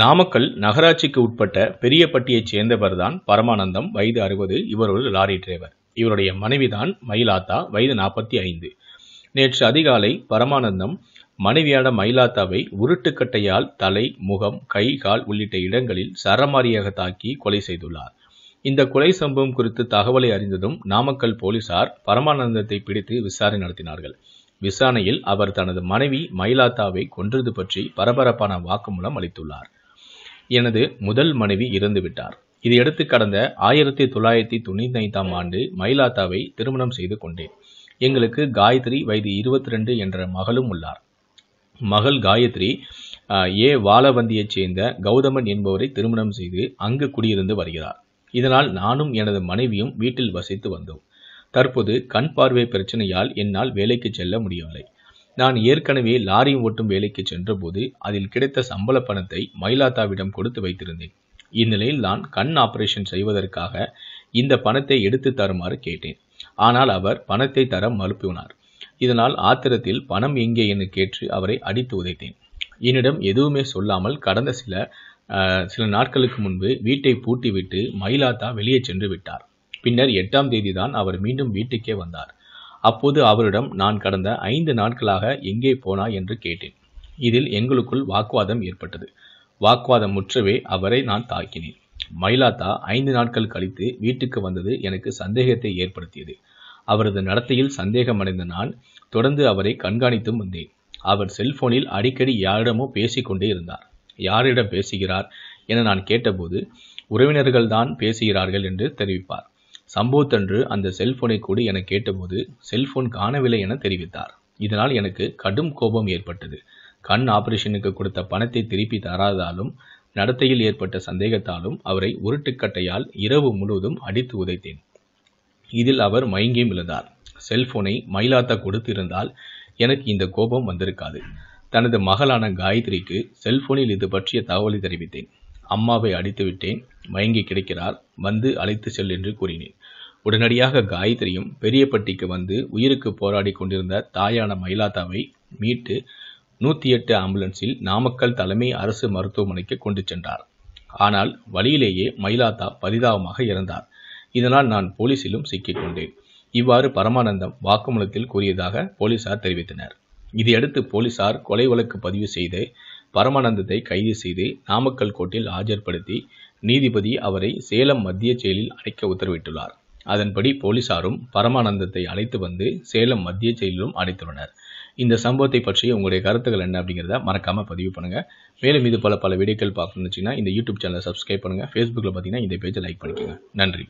நாமக்கல் நகராட்சிக்கு உட்பட்ட பெரியப்பட்டியைச் சேர்ந்தவர்தான் பரமானந்தம் வயது அறுபது இவர் ஒரு லாரி டிரைவர் இவருடைய மனைவிதான் மயிலாத்தா வயது நாற்பத்தி ஐந்து நேற்று அதிகாலை பரமானந்தம் மனைவியான மயிலாத்தாவை உருட்டுக்கட்டையால் தலை முகம் கை கால் உள்ளிட்ட இடங்களில் சரமாரியாக தாக்கி கொலை செய்துள்ளார் இந்த கொலை சம்பவம் குறித்து தகவலை அறிந்ததும் நாமக்கல் போலீசார் பரமானந்தத்தை பிடித்து விசாரணை நடத்தினார்கள் விசாரணையில் அவர் தனது மனைவி மயிலாத்தாவை கொன்றது பற்றி பரபரப்பான வாக்குமூலம் அளித்துள்ளார் எனது முதல் மனைவி இறந்துவிட்டார் இதையடுத்து கடந்த ஆயிரத்தி தொள்ளாயிரத்தி தொண்ணூத்தி ஐந்தாம் ஆண்டு மயிலாத்தாவை திருமணம் செய்து கொண்டேன் எங்களுக்கு காயத்ரி வயது இருபத்தி ரெண்டு என்ற மகளும் உள்ளார் மகள் காயத்ரி ஏ வாலவந்தியைச் சேர்ந்த கௌதமன் என்பவரை திருமணம் செய்து அங்கு குடியிருந்து வருகிறார் இதனால் நானும் எனது மனைவியும் வீட்டில் வசித்து வந்தோம் தற்போது கண் பார்வை பிரச்சனையால் என்னால் வேலைக்கு செல்ல முடியவில்லை நான் ஏற்கனவே லாரி ஓட்டும் வேலைக்கு சென்றபோது அதில் கிடைத்த சம்பள பணத்தை மயிலாத்தாவிடம் கொடுத்து வைத்திருந்தேன் இந்நிலையில் நான் கண் ஆபரேஷன் செய்வதற்காக இந்த பணத்தை எடுத்து தருமாறு கேட்டேன் ஆனால் அவர் பணத்தை தர மறுப்பினார் இதனால் ஆத்திரத்தில் பணம் எங்கே என்று கேட்டு அவரை அடித்து உதைத்தேன் என்னிடம் எதுவுமே சொல்லாமல் கடந்த சில சில நாட்களுக்கு முன்பு வீட்டை பூட்டிவிட்டு மயிலாத்தா வெளியே சென்று விட்டார் பின்னர் எட்டாம் தேதி தான் அவர் மீண்டும் வீட்டுக்கே வந்தார் அப்போது அவரிடம் நான் கடந்த ஐந்து நாட்களாக எங்கே போனா என்று கேட்டேன் இதில் எங்களுக்குள் வாக்குவாதம் ஏற்பட்டது வாக்குவாதம் முற்றவே அவரை நான் தாக்கினேன் மயிலாத்தா ஐந்து நாட்கள் கழித்து வீட்டுக்கு வந்தது எனக்கு சந்தேகத்தை ஏற்படுத்தியது அவரது நடத்தையில் சந்தேகமடைந்த நான் தொடர்ந்து அவரை கண்காணித்தும் வந்தேன் அவர் செல்போனில் அடிக்கடி யாரிடமோ பேசிக்கொண்டே இருந்தார் யாரிடம் பேசுகிறார் என நான் கேட்டபோது உறவினர்கள்தான் பேசுகிறார்கள் என்று தெரிவிப்பார் சம்பவத்தன்று அந்த செல்போனை கூட என கேட்டபோது செல்போன் காணவில்லை என தெரிவித்தார் இதனால் எனக்கு கடும் கோபம் ஏற்பட்டது கண் ஆபரேஷனுக்கு கொடுத்த பணத்தை திருப்பி தராததாலும் நடத்தையில் ஏற்பட்ட சந்தேகத்தாலும் அவரை உருட்டுக்கட்டையால் இரவு முழுவதும் அடித்து உதைத்தேன் இதில் அவர் மயங்கியும் விழுந்தார் செல்போனை மயிலாத்தா கொடுத்திருந்தால் எனக்கு இந்த கோபம் வந்திருக்காது தனது மகளான காயத்ரிக்கு செல்போனில் இது பற்றிய தகவலை தெரிவித்தேன் அம்மாவை அடித்து விட்டேன் மயங்கி கிடைக்கிறார் வந்து அழைத்து செல் என்று கூறினேன் உடனடியாக காயத்ரியும் பெரியப்பட்டிக்கு வந்து உயிருக்கு போராடி கொண்டிருந்த தாயான மயிலாத்தாவை மீட்டு நூற்றி எட்டு ஆம்புலன்ஸில் நாமக்கல் தலைமை அரசு மருத்துவமனைக்கு கொண்டு சென்றார் ஆனால் வழியிலேயே மயிலாத்தா பரிதாபமாக இறந்தார் இதனால் நான் போலீசிலும் சிக்கிக்கொண்டேன் இவ்வாறு பரமானந்தம் வாக்குமூலத்தில் கூறியதாக போலீசார் தெரிவித்தனர் இதையடுத்து போலீசார் கொலை வழக்கு பதிவு செய்து பரமானந்தத்தை கைது செய்து நாமக்கல் கோர்ட்டில் ஆஜர்படுத்தி நீதிபதி அவரை சேலம் மத்திய ஜெயிலில் அடைக்க உத்தரவிட்டுள்ளார் அதன்படி போலீசாரும் பரமானந்தத்தை அழைத்து வந்து சேலம் மத்திய ஜெயிலிலும் அடைத்துள்ளனர் இந்த சம்பவத்தை பற்றி உங்களுடைய கருத்துக்கள் என்ன அப்படிங்கிறத மறக்காமல் பதிவு பண்ணுங்கள் மேலும் இது பல பல வீடியோக்கள் பார்க்கணுன்னு இந்த யூடியூப் சேனலை சப்ஸ்கிரைப் பண்ணுங்கள் ஃபேஸ்புக்கில் பார்த்தீங்கன்னா இந்த பேஜை லைக் பண்ணிக்கோங்க நன்றி